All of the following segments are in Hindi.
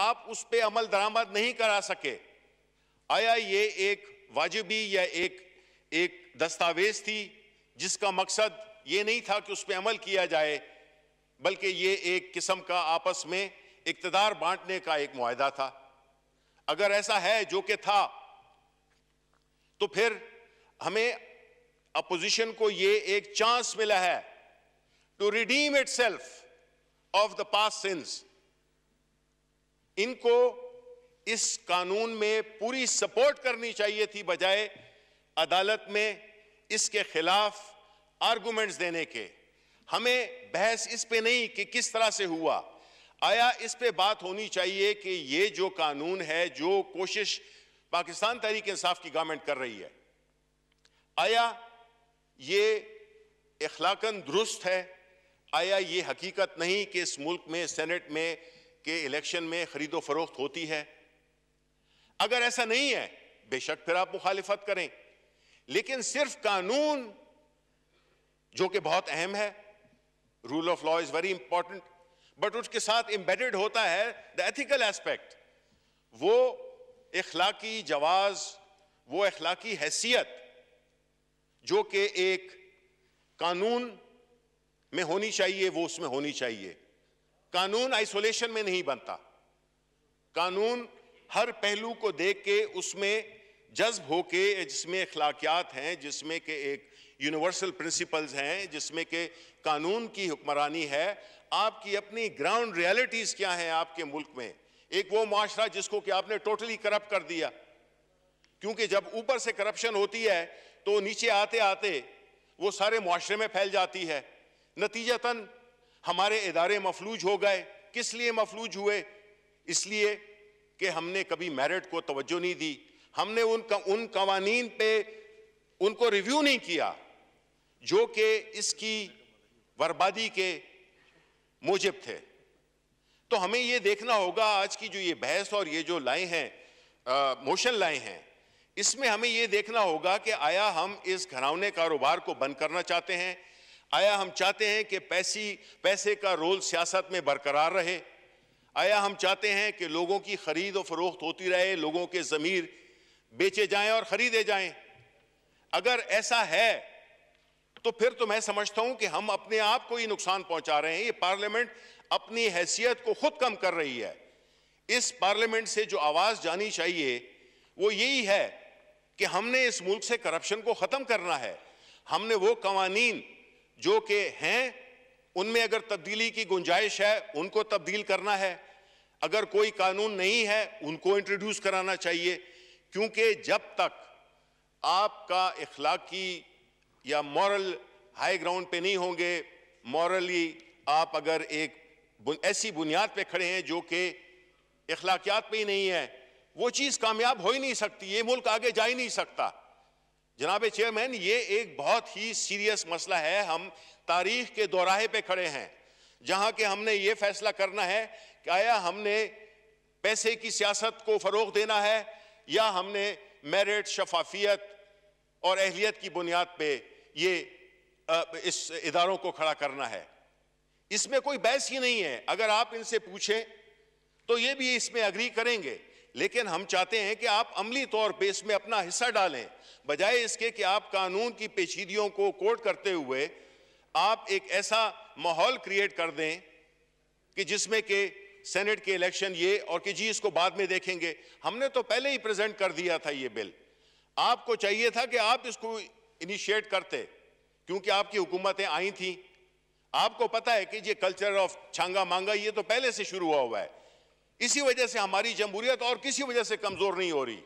आप उस पर अमल दरामद नहीं करा सके आया ये एक वाजिबी या एक एक दस्तावेज थी जिसका मकसद ये नहीं था कि उस पर अमल किया जाए बल्कि ये एक किस्म का आपस में इकतदार बांटने का एक माहा था अगर ऐसा है जो कि था तो फिर हमें अपोजिशन को ये एक चांस मिला है to redeem itself of the past since इनको इस कानून में पूरी सपोर्ट करनी चाहिए थी बजाय अदालत में इसके खिलाफ आर्गुमेंट्स देने के हमें बहस इस पे नहीं कि किस तरह से हुआ आया इस पे बात होनी चाहिए कि ये जो कानून है जो कोशिश पाकिस्तान तहरीक इंसाफ की गवर्नमेंट कर रही है आया ये इखलाकन दुरुस्त है आया ये हकीकत नहीं कि इस मुल्क में सेनेट में कि इलेक्शन में खरीदो फरोख्त होती है अगर ऐसा नहीं है बेशक फिर आप मुखालिफत करें लेकिन सिर्फ कानून जो कि बहुत अहम है rule of law is very important but उसके साथ एम्बेडेड होता है द एथिकल एस्पेक्ट वो इखलाकी जवाज वो इखलाकी हैसियत जो कि एक कानून में होनी चाहिए वो उसमें होनी चाहिए कानून आइसोलेशन में नहीं बनता कानून हर पहलू को देख के उसमें जज्ब हो के जिसमें अखलाकियात हैं जिसमें के एक यूनिवर्सल प्रिंसिपल्स हैं जिसमें के कानून की हुक्मरानी है आपकी अपनी ग्राउंड रियलिटीज़ क्या हैं आपके मुल्क में एक वो माशरा जिसको कि आपने टोटली करप्ट कर दिया क्योंकि जब ऊपर से करप्शन होती है तो नीचे आते आते वो सारे माशरे में फैल जाती है नतीजतन हमारे इदारे मफलूज हो गए किस लिए मफलूज हुए इसलिए कि हमने कभी मेरिट को तवज्जो नहीं दी हमने उन उन कवानीन पे उनको रिव्यू नहीं किया जो कि इसकी बर्बादी के मूजब थे तो हमें ये देखना होगा आज की जो ये बहस और ये जो लाए हैं मोशन लाए हैं इसमें हमें ये देखना होगा कि आया हम इस घरावने कारोबार को बंद करना चाहते हैं आया हम चाहते हैं कि पैसी पैसे का रोल सियासत में बरकरार रहे आया हम चाहते हैं कि लोगों की खरीद और फरोख्त होती रहे लोगों के ज़मीर बेचे जाएं और ख़रीदे जाएं अगर ऐसा है तो फिर तो मैं समझता हूं कि हम अपने आप को ही नुकसान पहुंचा रहे हैं ये पार्लियामेंट अपनी हैसियत को खुद कम कर रही है इस पार्लियामेंट से जो आवाज़ जानी चाहिए वो यही है कि हमने इस मुल्क से करप्शन को ख़त्म करना है हमने वो कवानीन जो कि हैं उनमें अगर तब्दीली की गुंजाइश है उनको तब्दील करना है अगर कोई कानून नहीं है उनको इंट्रोड्यूस कराना चाहिए क्योंकि जब तक आपका इखलाकी या मॉरल हाई ग्राउंड पे नहीं होंगे मॉरली आप अगर एक ऐसी बुनियाद पे खड़े हैं जो कि इखलाकियात पे ही नहीं है वो चीज़ कामयाब हो ही नहीं सकती ये मुल्क आगे जा ही नहीं सकता जनाब चेयरमैन ये एक बहुत ही सीरियस मसला है हम तारीख के दौराहे पे खड़े हैं जहां के हमने ये फैसला करना है कि आया हमने पैसे की सियासत को फ़रोग देना है या हमने मेरिट शफाफियत और अहलियत की बुनियाद पे ये इस इदारों को खड़ा करना है इसमें कोई बहस ही नहीं है अगर आप इनसे पूछें तो ये भी इसमें अग्री करेंगे लेकिन हम चाहते हैं कि आप अमली तौर पर इसमें अपना हिस्सा डालें बजाय इसके कि आप कानून की पेचीदियों को कोट करते हुए आप एक ऐसा माहौल क्रिएट कर दें कि जिसमें के सेनेट के इलेक्शन ये और कि जी इसको बाद में देखेंगे हमने तो पहले ही प्रेजेंट कर दिया था ये बिल आपको चाहिए था कि आप इसको इनिशिएट करते क्योंकि आपकी हुकूमतें आई थी आपको पता है कि ये कल्चर ऑफ छांगा मांगा ये तो पहले से शुरू हुआ हुआ है इसी वजह से हमारी जमहूरियत और किसी वजह से कमज़ोर नहीं हो रही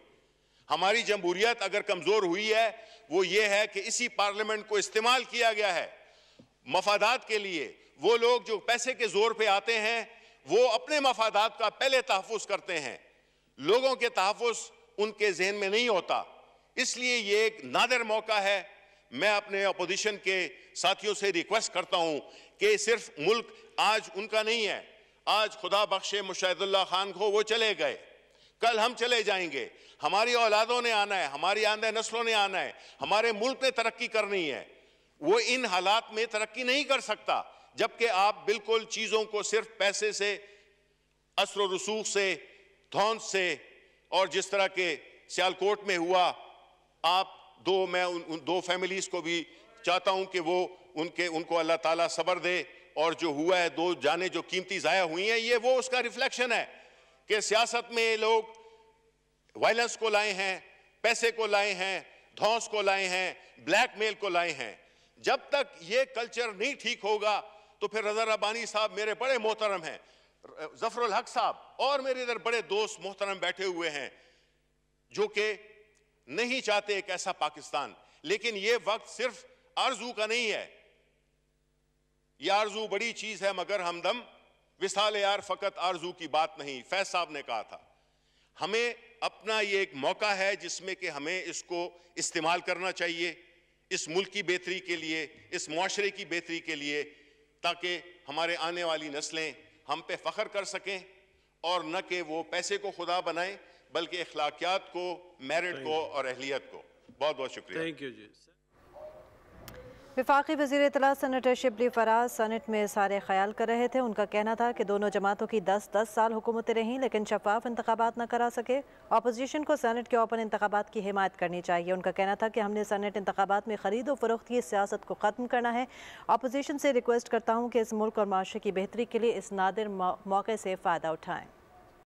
हमारी जमहूरियत अगर कमज़ोर हुई है वो ये है कि इसी पार्लियामेंट को इस्तेमाल किया गया है मफादात के लिए वो लोग जो पैसे के ज़ोर पर आते हैं वो अपने मफादात का पहले तहफ़ करते हैं लोगों के तहफ़ उनके जहन में नहीं होता इसलिए ये एक नादर मौका है मैं अपने अपोजिशन के साथियों से रिक्वेस्ट करता हूं कि सिर्फ मुल्क आज उनका नहीं है आज खुदा बख्शे मुशाहिदुल्ला खान को वो चले गए कल हम चले जाएंगे हमारी औलादों ने आना है हमारी आंदे नस्लों ने आना है हमारे मुल्क ने तरक्की करनी है वो इन हालात में तरक्की नहीं कर सकता जबकि आप बिल्कुल चीज़ों को सिर्फ पैसे से असर रसूख से धौंस से और जिस तरह के सियालकोट में हुआ आप दो मैं उन, उन दो फैमिलीज़ को भी चाहता हूं कि वो उनके उनको अल्लाह ताला सबर दे और जो हुआ है दो जाने जो कीमती ज़ाया हुई हैं ये वो उसका रिफ्लेक्शन है कि सियासत में लोग वायलेंस को लाए हैं पैसे को लाए हैं धौस को लाए हैं ब्लैकमेल को लाए हैं जब तक ये कल्चर नहीं ठीक होगा तो फिर रजा रबानी साहब मेरे बड़े मोहतरम हैं जफरुल हक साहब और मेरे इधर बड़े दोस्त मोहतरम बैठे हुए हैं जो कि नहीं चाहते एक ऐसा पाकिस्तान लेकिन ये वक्त सिर्फ आरजू का नहीं है ये आरजू बड़ी चीज है मगर हमदम विसाल यार फकत आरजू की बात नहीं फैज साहब ने कहा था हमें अपना ये एक मौका है जिसमें कि हमें इसको इस्तेमाल करना चाहिए इस मुल्क की बेहतरी के लिए इस माशरे की बेहतरी के लिए ताकि हमारे आने वाली नस्लें हम पे फ़ख्र कर सकें और न कि वो पैसे को खुदा बनाएं बल्कि अखलाकियात को मेरिट को और अहलियत को बहुत बहुत शुक्रिया थैंक यू जी वफाकी वजीर अतला सनेटर शिबली फराज सनेट में सारे ख्याल कर रहे थे उनका कहना था कि दोनों जमातों की दस दस साल हुकूमतें रहीं लेकिन शफाफ इंतबात न करा सके अपोजिशन को सैनट के ओपन इंतबात की हिमायत करनी चाहिए उनका कहना था कि हमने सैनट इंतबात में ख़रीद व फरोख्त की सियासत को ख़त्म करना है अपोजिशन से रिक्वेस्ट करता हूँ कि इस मुल्क और माशरे की बेहतरी के लिए इस नादिर मौके से फ़ायदा उठाएँ